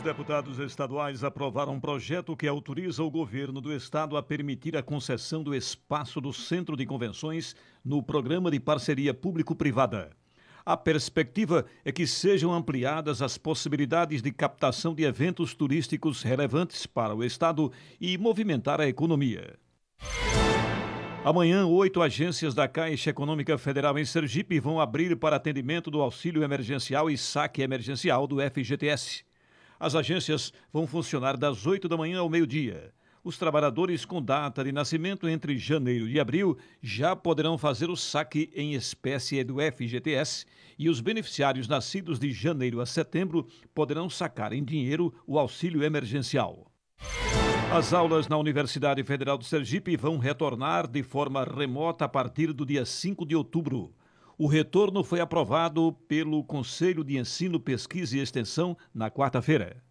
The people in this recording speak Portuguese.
Os deputados estaduais aprovaram um projeto que autoriza o governo do estado a permitir a concessão do espaço do Centro de Convenções no Programa de Parceria Público-Privada. A perspectiva é que sejam ampliadas as possibilidades de captação de eventos turísticos relevantes para o estado e movimentar a economia. Amanhã, oito agências da Caixa Econômica Federal em Sergipe vão abrir para atendimento do auxílio emergencial e saque emergencial do FGTS. As agências vão funcionar das 8 da manhã ao meio-dia. Os trabalhadores com data de nascimento entre janeiro e abril já poderão fazer o saque em espécie do FGTS e os beneficiários nascidos de janeiro a setembro poderão sacar em dinheiro o auxílio emergencial. As aulas na Universidade Federal do Sergipe vão retornar de forma remota a partir do dia 5 de outubro. O retorno foi aprovado pelo Conselho de Ensino, Pesquisa e Extensão na quarta-feira.